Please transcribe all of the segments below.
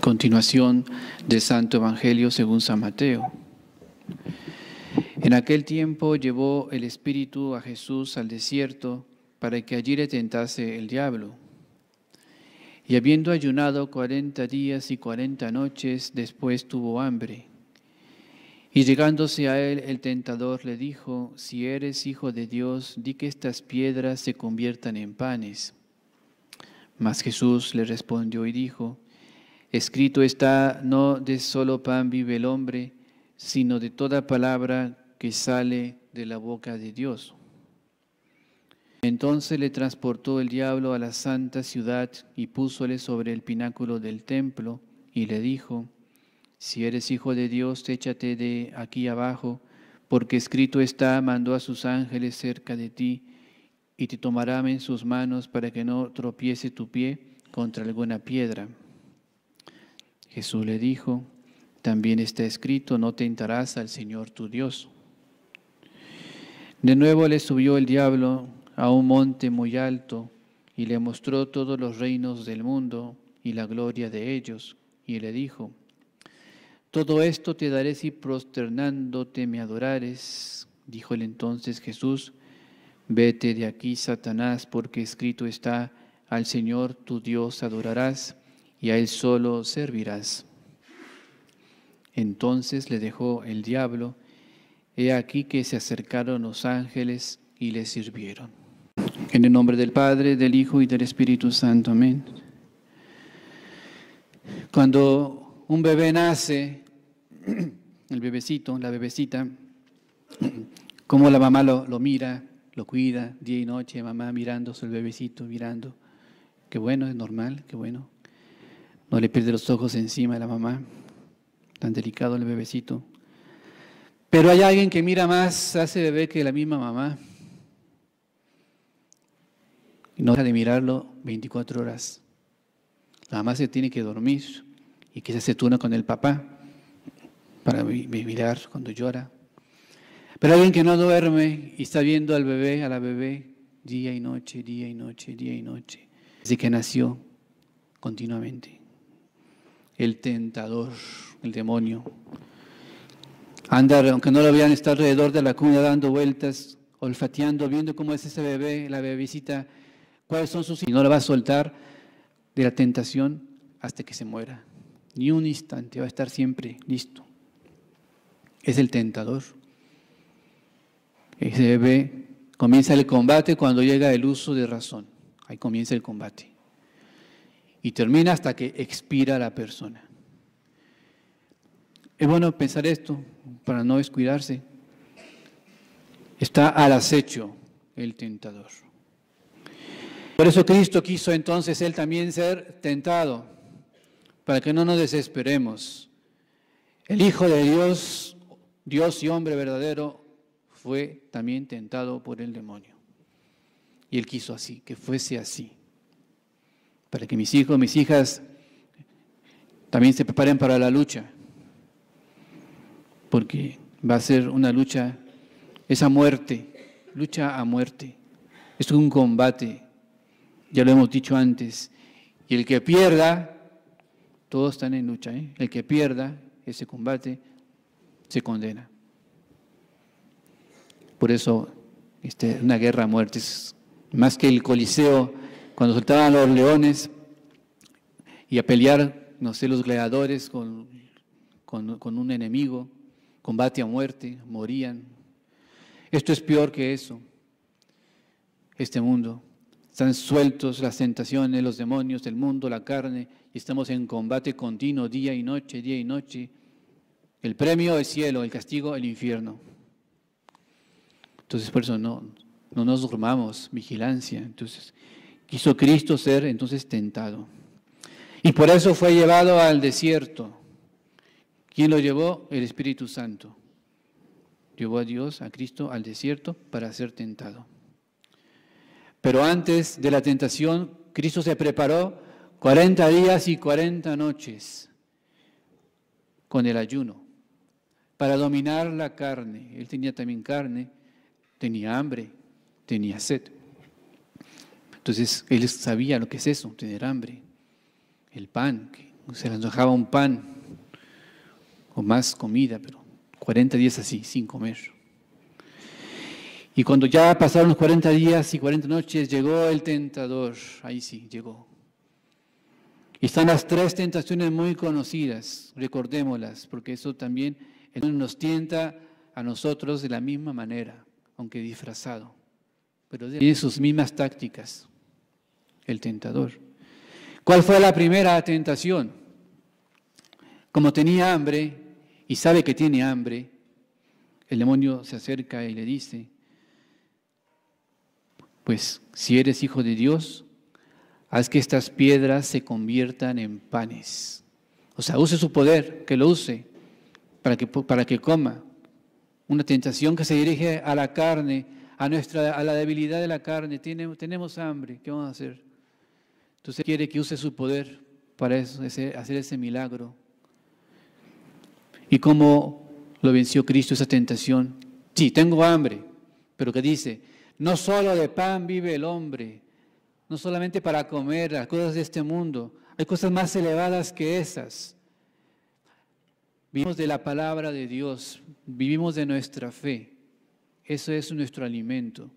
Continuación del Santo Evangelio según San Mateo. En aquel tiempo llevó el Espíritu a Jesús al desierto para que allí le tentase el diablo. Y habiendo ayunado cuarenta días y cuarenta noches, después tuvo hambre. Y llegándose a él, el tentador le dijo, Si eres hijo de Dios, di que estas piedras se conviertan en panes. Mas Jesús le respondió y dijo, Escrito está, no de solo pan vive el hombre, sino de toda palabra que sale de la boca de Dios. Entonces le transportó el diablo a la santa ciudad y púsole sobre el pináculo del templo y le dijo, si eres hijo de Dios, échate de aquí abajo, porque escrito está, mandó a sus ángeles cerca de ti, y te tomarán en sus manos para que no tropiece tu pie contra alguna piedra. Jesús le dijo, también está escrito, no tentarás al Señor tu Dios. De nuevo le subió el diablo a un monte muy alto y le mostró todos los reinos del mundo y la gloria de ellos, y le dijo, todo esto te daré si prosternándote me adorares. Dijo el entonces Jesús, vete de aquí, Satanás, porque escrito está, al Señor tu Dios adorarás y a él solo servirás. Entonces le dejó el diablo, he aquí que se acercaron los ángeles y le sirvieron. En el nombre del Padre, del Hijo y del Espíritu Santo, amén. Cuando un bebé nace, el bebecito, la bebecita, como la mamá lo, mira, lo cuida día y noche, mamá mirando, el bebecito mirando. Qué bueno, es normal, qué bueno. No le pierde los ojos encima de la mamá. Tan delicado el bebecito. Pero hay alguien que mira más a ese bebé que la misma mamá. Y no deja de mirarlo 24 horas. La mamá se tiene que dormir y quizás se turna con el papá para mirar cuando llora. Pero alguien que no duerme y está viendo al bebé, a la bebé, día y noche, día y noche, día y noche, desde que nació continuamente el tentador, el demonio. anda aunque no lo vean, estar alrededor de la cuna dando vueltas, olfateando, viendo cómo es ese bebé, la bebecita, cuáles son sus... Y no la va a soltar de la tentación hasta que se muera. Ni un instante, va a estar siempre listo. Es el tentador. Ese bebé comienza el combate cuando llega el uso de razón. Ahí comienza el combate y termina hasta que expira la persona. Es bueno pensar esto para no descuidarse. Está al acecho el tentador. Por eso Cristo quiso entonces Él también ser tentado, para que no nos desesperemos. El Hijo de Dios, Dios y hombre verdadero, fue también tentado por el demonio. Y Él quiso así, que fuese así para que mis hijos, mis hijas también se preparen para la lucha, porque va a ser una lucha, esa muerte, lucha a muerte, es un combate, ya lo hemos dicho antes, y el que pierda, todos están en lucha, ¿eh? el que pierda ese combate se condena. Por eso, este, una guerra a es más que el Coliseo cuando soltaban los leones y a pelear, no sé, los gladiadores con, un enemigo, combate a muerte, morían. Esto es peor que eso, este mundo. Están sueltos las tentaciones, los demonios, el mundo, la carne, y estamos en combate continuo día y noche, día y noche. El premio es cielo, el castigo el infierno. Entonces por eso no, no nos dormamos, vigilancia. Entonces quiso Cristo ser entonces tentado. Y por eso fue llevado al desierto. ¿Quién lo llevó? El Espíritu Santo. Llevó a Dios, a Cristo, al desierto para ser tentado. Pero antes de la tentación, Cristo se preparó 40 días y 40 noches con el ayuno para dominar la carne. Él tenía también carne, tenía hambre, tenía sed. Entonces él sabía lo que es eso, tener hambre. El pan, se le antojaba un pan o más comida, pero 40 días así, sin comer. Y cuando ya pasaron los 40 días y 40 noches, llegó el tentador, ahí sí, llegó. Y están las tres tentaciones muy conocidas, recordémoslas, porque eso también nos tienta a nosotros de la misma manera, aunque disfrazado, pero tiene sus mismas tácticas el tentador. ¿Cuál fue la primera tentación? Como tenía hambre y sabe que tiene hambre, el demonio se acerca y le dice, pues si eres hijo de Dios, haz que estas piedras se conviertan en panes. O sea, use su poder, que lo use para que, para que coma. Una tentación que se dirige a la carne, a, nuestra, a la debilidad de la carne. tenemos hambre, ¿qué vamos a hacer? Entonces quiere que use su poder para hacer ese milagro. ¿Y cómo lo venció Cristo esa tentación? Sí, tengo hambre, pero que dice, no solo de pan vive el hombre, no solamente para comer las cosas de este mundo, hay cosas más elevadas que esas. Vivimos de la palabra de Dios, vivimos de nuestra fe. Eso es nuestro alimento,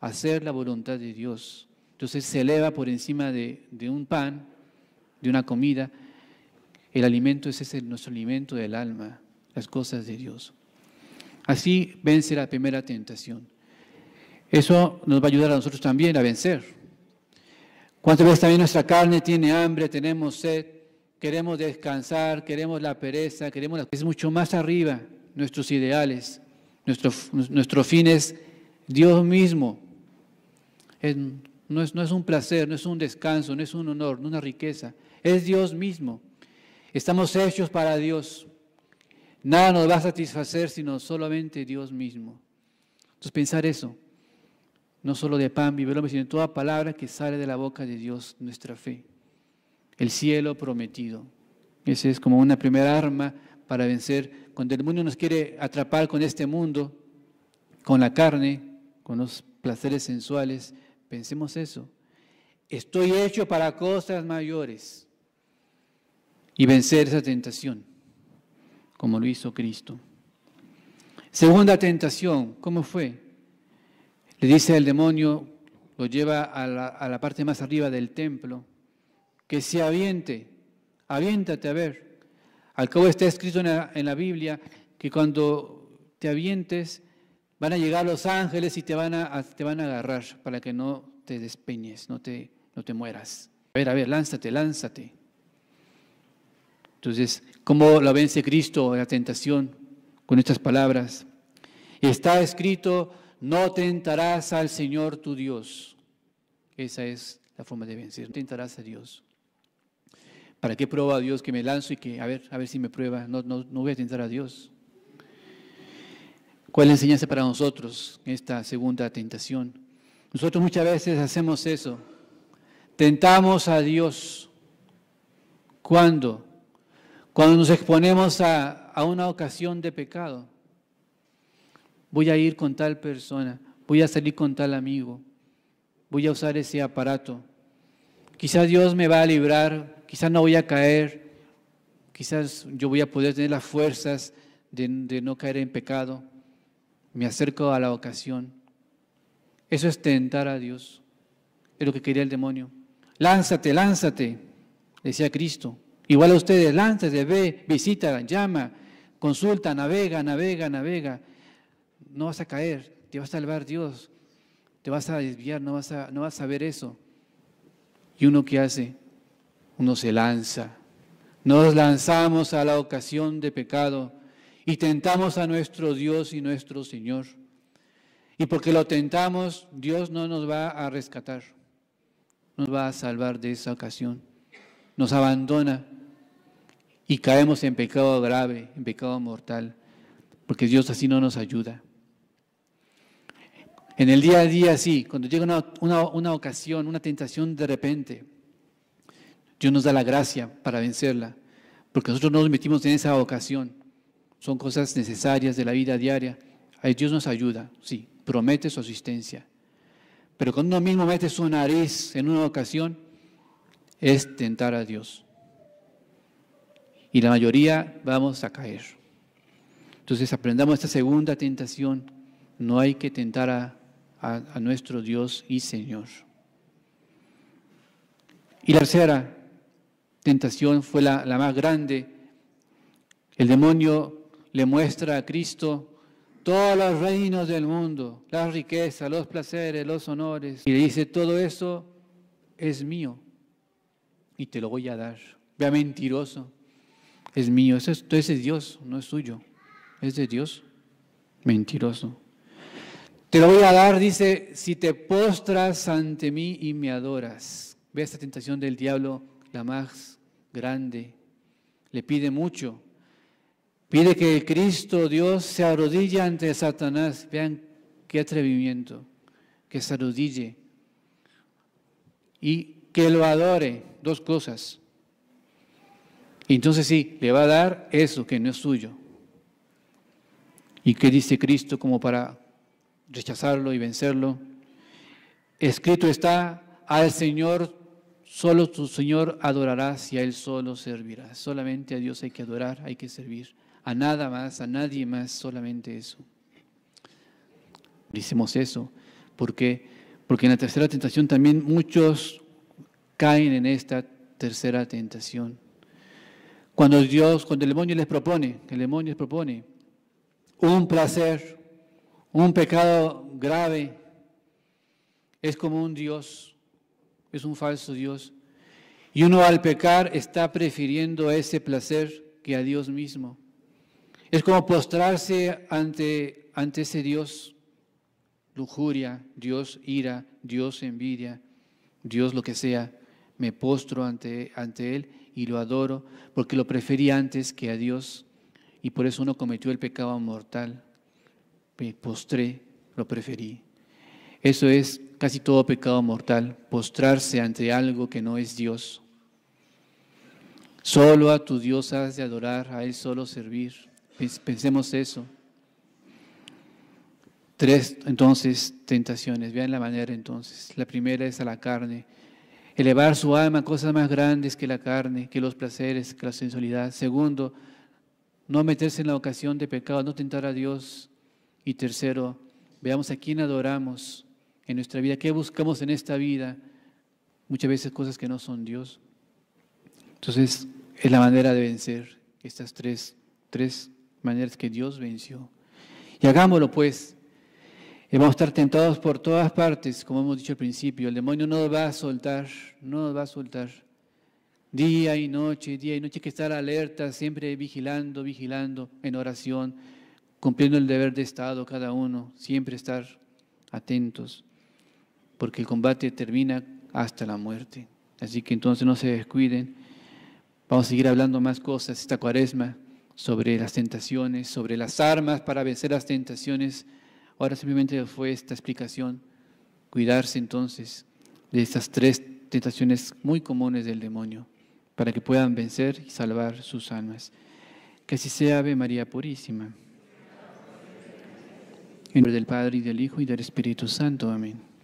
hacer la voluntad de Dios. Entonces se eleva por encima de, un pan, de una comida. El alimento es ese, nuestro alimento del alma, las cosas de Dios. Así vence la primera tentación. Eso nos va a ayudar a nosotros también a vencer. ¿Cuántas veces también nuestra carne tiene hambre, tenemos sed, queremos descansar, queremos la pereza, queremos la... Es mucho más arriba nuestros ideales, nuestros nuestro fin es Dios mismo. Es no es, un placer, no es un descanso, no es un honor, no es una riqueza. Es Dios mismo. Estamos hechos para Dios. Nada nos va a satisfacer sino solamente Dios mismo. Entonces pensar eso, no solo de pan vive sino de toda palabra que sale de la boca de Dios, nuestra fe. El cielo prometido. Ese es como una primera arma para vencer. Cuando el mundo nos quiere atrapar con este mundo, con la carne, con los placeres sensuales, Pensemos eso. Estoy hecho para cosas mayores y vencer esa tentación, como lo hizo Cristo. Segunda tentación, ¿cómo fue? Le dice el demonio, lo lleva a la, parte más arriba del templo, que se aviente, aviéntate a ver. Al cabo está escrito en la Biblia que cuando te avientes, Van a llegar los ángeles y te van a, te van a agarrar para que no te despeñes, no te, no te mueras. A ver, a ver, lánzate, lánzate. Entonces, ¿cómo la vence Cristo la tentación con estas palabras? Está escrito, no tentarás al Señor tu Dios. Esa es la forma de vencer, no tentarás a Dios. ¿Para qué prueba a Dios que me lanzo y que, a ver, a ver si me prueba? No, no, no voy a tentar a Dios. ¿Cuál es enseñanza para nosotros en esta segunda tentación? Nosotros muchas veces hacemos eso. Tentamos a Dios. ¿Cuándo? Cuando nos exponemos a, una ocasión de pecado. Voy a ir con tal persona, voy a salir con tal amigo, voy a usar ese aparato. Quizás Dios me va a librar, quizás no voy a caer, quizás yo voy a poder tener las fuerzas de no caer en pecado me acerco a la ocasión. Eso es tentar a Dios. Es lo que quería el demonio. Lánzate, lánzate, decía Cristo. Igual a ustedes, lánzate, ve, visita, llama, consulta, navega, navega, navega. No vas a caer, te va a salvar Dios. Te vas a desviar, no vas a, no vas a ver eso. ¿Y uno qué hace? Uno se lanza. Nos lanzamos a la ocasión de pecado y tentamos a nuestro Dios y nuestro Señor. Y porque lo tentamos, Dios no nos va a rescatar, nos va a salvar de esa ocasión. Nos abandona y caemos en pecado grave, en pecado mortal, porque Dios así no nos ayuda. En el día a día, sí, cuando llega una, una ocasión, una tentación de repente, Dios nos da la gracia para vencerla, porque nosotros no nos metimos en esa ocasión. Son cosas necesarias de la vida diaria. Dios nos ayuda, sí, promete su asistencia. Pero cuando uno mismo mete su nariz en una ocasión, es tentar a Dios. Y la mayoría vamos a caer. Entonces aprendamos esta segunda tentación. No hay que tentar a, nuestro Dios y Señor. Y la tercera tentación fue la más grande. El demonio le muestra a Cristo todos los reinos del mundo, las riquezas, los placeres, los honores, y le dice, todo eso es mío y te lo voy a dar. Vea mentiroso, es mío, eso es, ese es Dios, no es suyo, es de Dios, mentiroso. Te lo voy a dar, dice, si te postras ante mí y me adoras. Ve esta tentación del diablo, la más grande. Le pide mucho, Pide que Cristo, Dios, se arrodille ante Satanás. Vean qué atrevimiento, que se arrodille y que lo adore. Dos cosas. entonces sí, le va a dar eso que no es suyo. ¿Y qué dice Cristo como para rechazarlo y vencerlo? Escrito está, al Señor, solo tu Señor adorarás y a Él solo servirás. Solamente a Dios hay que adorar, hay que servir a nada más, a nadie más, solamente eso. Dicemos eso, porque, porque en la tercera tentación también muchos caen en esta tercera tentación. Cuando Dios, cuando el demonio les propone, el demonio les propone un placer, un pecado grave, es como un Dios, es un falso Dios. Y uno al pecar está prefiriendo ese placer que a Dios mismo. Es como postrarse ante, ante ese Dios, lujuria, Dios ira, Dios envidia, Dios lo que sea. Me postro ante, ante Él y lo adoro porque lo preferí antes que a Dios y por eso uno cometió el pecado mortal. Me postré, lo preferí. Eso es casi todo pecado mortal, postrarse ante algo que no es Dios. Solo a tu Dios has de adorar, a Él solo servir. Pensemos eso. Tres, entonces, tentaciones. Vean la manera entonces. La primera es a la carne. Elevar su alma a cosas más grandes que la carne, que los placeres, que la sensualidad. Segundo, no meterse en la ocasión de pecado, no tentar a Dios. Y tercero, veamos a quién adoramos en nuestra vida, qué buscamos en esta vida. Muchas veces cosas que no son Dios. Entonces, es la manera de vencer estas tres, tres maneras que Dios venció. Y hagámoslo pues. Eh, vamos a estar tentados por todas partes, como hemos dicho al principio. El demonio no nos va a soltar, no nos va a soltar. Día y noche, día y noche hay que estar alerta, siempre vigilando, vigilando, en oración, cumpliendo el deber de Estado cada uno, siempre estar atentos, porque el combate termina hasta la muerte. Así que entonces no se descuiden. Vamos a seguir hablando más cosas esta cuaresma sobre las tentaciones, sobre las armas para vencer las tentaciones. Ahora simplemente fue esta explicación, cuidarse entonces de estas tres tentaciones muy comunes del demonio, para que puedan vencer y salvar sus almas. Que así sea Ave María Purísima. En nombre del Padre y del Hijo y del Espíritu Santo. Amén.